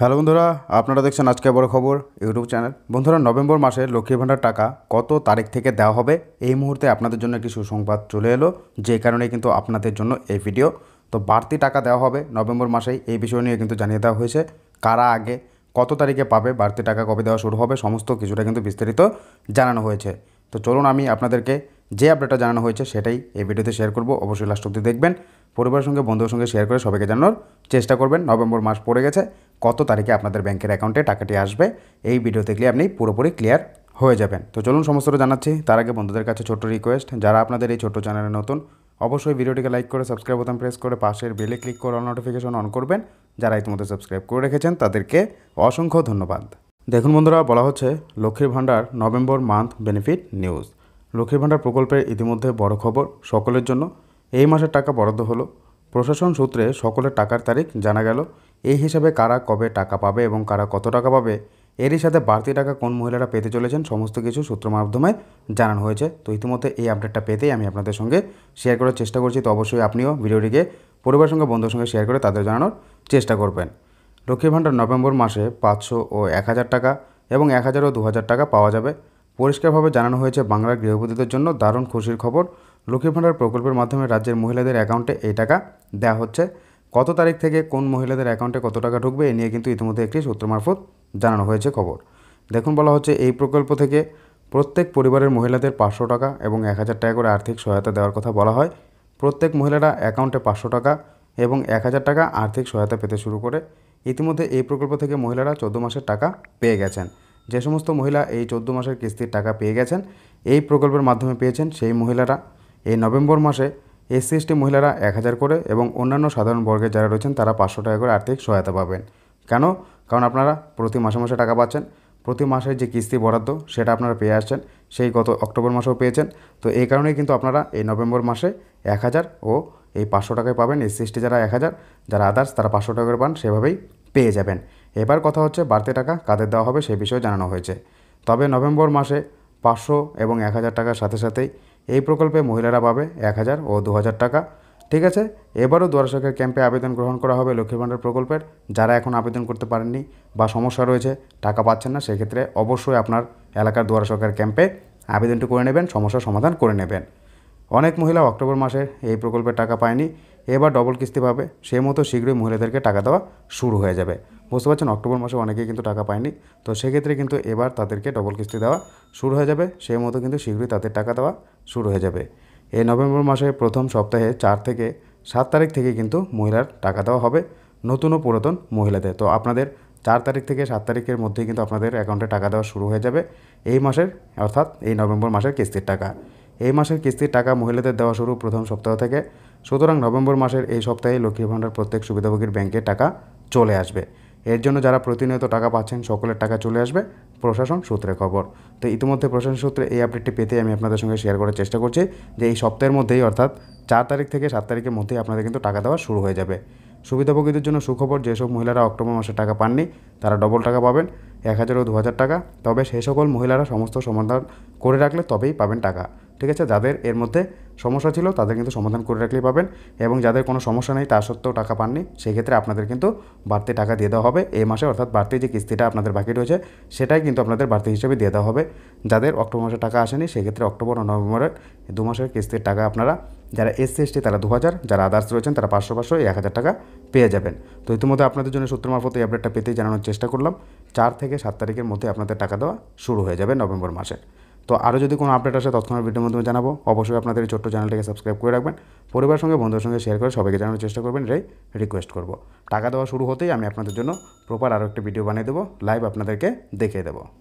hello বন্ধুরা আপনারা দেখছেন আজকে বড় খবর ইউটিউব চ্যানেল বন্ধুরা নভেম্বর মাসে লক্ষ্মী ভাণ্ডার টাকা কত তারিখ থেকে দেওয়া হবে এই মুহূর্তে আপনাদের জন্য একটি সুসংবাদ চলে এলো যে কারণে কিন্তু আপনাদের জন্য এই ভিডিও তো বাড়তি টাকা দেওয়া হবে নভেম্বর মাসেই এই বিষয় নিয়ে কিন্তু জানিয়ে দেওয়া হয়েছে কারা আগে কত তারিখে পাবে বাড়তি টাকা কবে দেওয়া শুরু হবে সমস্ত কিছুটা কিন্তু বিস্তারিত জানানো হয়েছে তো চলুন আমি আপনাদেরকে যে আপডেটটা জানানো হয়েছে সেটাই এই ভিডিওতে শেয়ার করব অবশ্যই লাস্ট অব্দি দেখবেন পরিবারের সঙ্গে বন্ধুর সঙ্গে শেয়ার করে সবাইকে জানানোর চেষ্টা করবেন নভেম্বর মাস পড়ে গেছে কত তারিখে আপনাদের ব্যাংকের অ্যাকাউন্টে টাকাটি আসবে এই ভিডিও দেখলে আপনি পুরোপুরি ক্লিয়ার হয়ে যাবেন তো চলুন সমস্তটা জানাচ্ছি তার আগে বন্ধুদের কাছে ছোট্ট রিকোয়েস্ট যারা আপনাদের এই ছোট্ট চ্যানেলে নতুন অবশ্যই ভিডিওটিকে লাইক করে সাবস্ক্রাইব বোতাম প্রেস করে পাশের বেলে ক্লিক করে অল নোটিফিকেশন অন করবেন যারা ইতিমধ্যে সাবস্ক্রাইব করে রেখেছেন তাদেরকে অসংখ্য ধন্যবাদ দেখুন বন্ধুরা বলা হচ্ছে লক্ষ্মীর ভাণ্ডার নভেম্বর মান্থ বেনিফিট নিউজ লক্ষ্মীর ভাণ্ডার প্রকল্পের ইতিমধ্যে বড় খবর সকলের জন্য এই মাসের টাকা বরাদ্দ হলো প্রশাসন সূত্রে সকলের টাকার তারিখ জানা গেল এই হিসাবে কারা কবে টাকা পাবে এবং কারা কত টাকা পাবে এরই সাথে বাড়তি টাকা কোন মহিলারা পেতে চলেছেন সমস্ত কিছু সূত্র মাধ্যমে জানানো হয়েছে তো ইতিমধ্যে এই আপডেটটা পেতেই আমি আপনাদের সঙ্গে শেয়ার করার চেষ্টা করছি তো অবশ্যই আপনিও ভিডিওটিকে পরিবারের সঙ্গে বন্ধুর সঙ্গে শেয়ার করে তাদের জানানোর চেষ্টা করবেন লক্ষ্মীর ভাণ্ডার নভেম্বর মাসে পাঁচশো ও এক হাজার টাকা এবং এক হাজার ও দু হাজার টাকা পাওয়া যাবে পরিষ্কারভাবে জানানো হয়েছে বাংলার গৃহবধূদের জন্য দারুণ খুশির খবর লক্ষ্মী ভাণ্ডার প্রকল্পের মাধ্যমে রাজ্যের মহিলাদের অ্যাকাউন্টে এই টাকা দেওয়া হচ্ছে কত তারিখ থেকে কোন মহিলাদের অ্যাকাউন্টে কত টাকা ঢুকবে এ নিয়ে কিন্তু ইতিমধ্যে একটি সূত্র মারফত জানানো হয়েছে খবর দেখুন বলা হচ্ছে এই প্রকল্প থেকে প্রত্যেক পরিবারের মহিলাদের পাঁচশো টাকা এবং এক হাজার টাকা করে আর্থিক সহায়তা দেওয়ার কথা বলা হয় প্রত্যেক মহিলারা অ্যাকাউন্টে পাঁচশো টাকা এবং এক হাজার টাকা আর্থিক সহায়তা পেতে শুরু করে ইতিমধ্যে এই প্রকল্প থেকে মহিলারা চোদ্দো মাসের টাকা পেয়ে গেছেন যে সমস্ত মহিলা এই চোদ্দো মাসের কিস্তির টাকা পেয়ে গেছেন এই প্রকল্পের মাধ্যমে পেয়েছেন সেই মহিলারা এই নভেম্বর মাসে এসসি মহিলারা এক হাজার করে এবং অন্যান্য সাধারণ বর্গের যারা রয়েছেন তারা পাঁচশো টাকা করে আর্থিক সহায়তা পাবেন কেন কারণ আপনারা প্রতি মাসে মাসে টাকা পাচ্ছেন প্রতি মাসের যে কিস্তি বরাদ্দ সেটা আপনারা পেয়ে আসছেন সেই গত অক্টোবর মাসেও পেয়েছেন তো এই কারণেই কিন্তু আপনারা এই নভেম্বর মাসে এক হাজার ও এই পাঁচশো টাকায় পাবেন এসসি এসটি যারা এক হাজার যারা আদার্স তারা পাঁচশো টাকা করে পান সেভাবেই পেয়ে যাবেন এবার কথা হচ্ছে বাড়তি টাকা কাদের দেওয়া হবে সে বিষয়ে জানানো হয়েছে তবে নভেম্বর মাসে পাঁচশো এবং এক হাজার টাকার সাথে সাথেই এই প্রকল্পে মহিলারা পাবে এক হাজার ও দু হাজার টাকা ঠিক আছে এবারও দুয়ারশাকের ক্যাম্পে আবেদন গ্রহণ করা হবে লক্ষ্মীর ভাণ্ডার প্রকল্পের যারা এখন আবেদন করতে পারেননি বা সমস্যা রয়েছে টাকা পাচ্ছেন না সেক্ষেত্রে অবশ্যই আপনার এলাকার দুয়ারশাকের ক্যাম্পে আবেদনটি করে নেবেন সমস্যার সমাধান করে নেবেন অনেক মহিলা অক্টোবর মাসে এই প্রকল্পের টাকা পায়নি এবার ডবল কিস্তি পাবে সেই মতো শীঘ্রই মহিলাদেরকে টাকা দেওয়া শুরু হয়ে যাবে বুঝতে পারছেন অক্টোবর মাসে অনেকেই কিন্তু টাকা পায়নি তো সেক্ষেত্রে কিন্তু এবার তাদেরকে ডবল কিস্তি দেওয়া শুরু হয়ে যাবে সেই মতো কিন্তু শীঘ্রই তাদের টাকা দেওয়া শুরু হয়ে যাবে এই নভেম্বর মাসের প্রথম সপ্তাহে চার থেকে সাত তারিখ থেকে কিন্তু মহিলার টাকা দেওয়া হবে নতুন ও পুরাতন মহিলাদের তো আপনাদের চার তারিখ থেকে সাত তারিখের মধ্যে কিন্তু আপনাদের অ্যাকাউন্টে টাকা দেওয়া শুরু হয়ে যাবে এই মাসের অর্থাৎ এই নভেম্বর মাসের কিস্তির টাকা এই মাসের কিস্তির টাকা মহিলাদের দেওয়া শুরু প্রথম সপ্তাহ থেকে সুতরাং নভেম্বর মাসের এই সপ্তাহে লক্ষ্মীর ভাণ্ডার প্রত্যেক সুবিধাভোগীর ব্যাংকে টাকা চলে আসবে এর জন্য যারা প্রতিনিয়ত টাকা পাচ্ছেন সকলের টাকা চলে আসবে প্রশাসন সূত্রে খবর তো ইতিমধ্যে প্রশাসন সূত্রে এই আপডেটটি পেতে আমি আপনাদের সঙ্গে শেয়ার করার চেষ্টা করছি যে এই সপ্তাহের মধ্যেই অর্থাৎ চার তারিখ থেকে সাত তারিখের মধ্যেই আপনাদের কিন্তু টাকা দেওয়া শুরু হয়ে যাবে সুবিধাভোগীদের জন্য সুখবর যেসব মহিলারা অক্টোবর মাসে টাকা পাননি তারা ডবল টাকা পাবেন এক হাজার ও দু হাজার টাকা তবে সেই সকল মহিলারা সমস্ত সমাধান করে রাখলে তবেই পাবেন টাকা ঠিক আছে যাদের এর মধ্যে সমস্যা ছিল তাদের কিন্তু সমাধান করে রাখলেই পাবেন এবং যাদের কোনো সমস্যা নেই তা সত্ত্বেও টাকা পাননি সেই ক্ষেত্রে আপনাদের কিন্তু বাড়তি টাকা দিয়ে দেওয়া হবে এই মাসে অর্থাৎ বাড়তি যে কিস্তিটা আপনাদের বাকি রয়েছে সেটাই কিন্তু আপনাদের বাড়তি হিসেবে দিয়ে দেওয়া হবে যাদের অক্টোবর মাসে টাকা আসেনি সেক্ষেত্রে অক্টোবর ও নভেম্বরের দু মাসের কিস্তির টাকা আপনারা যারা এসসি এসটি তারা দু হাজার যারা আদার্স রয়েছেন তারা পাঁচশো পাঁচশো এক হাজার টাকা পেয়ে যাবেন তো ইতিমধ্যে আপনাদের জন্য সূত্র মারফত এই আপডেটটা পেতেই জানানোর চেষ্টা করলাম চার থেকে সাত তারিখের মধ্যে আপনাদের টাকা দেওয়া শুরু হয়ে যাবে নভেম্বর মাসের তো আরও যদি কোনো আপডেট আসে তৎক্ষণাৎ ভিডিওর মাধ্যমে জানাবো অবশ্যই আপনাদের এই ছোট্ট চ্যানেলটিকে সাবস্ক্রাইব করে রাখবেন পরিবার সঙ্গে বন্ধুর সঙ্গে শেয়ার করে সবাইকে জানানোর চেষ্টা করবেন এটাই রিকোয়েস্ট করব টাকা দেওয়া শুরু হতেই আমি আপনাদের জন্য প্রপার আরও একটা ভিডিও বানিয়ে দেবো লাইভ আপনাদেরকে দেখিয়ে দেবো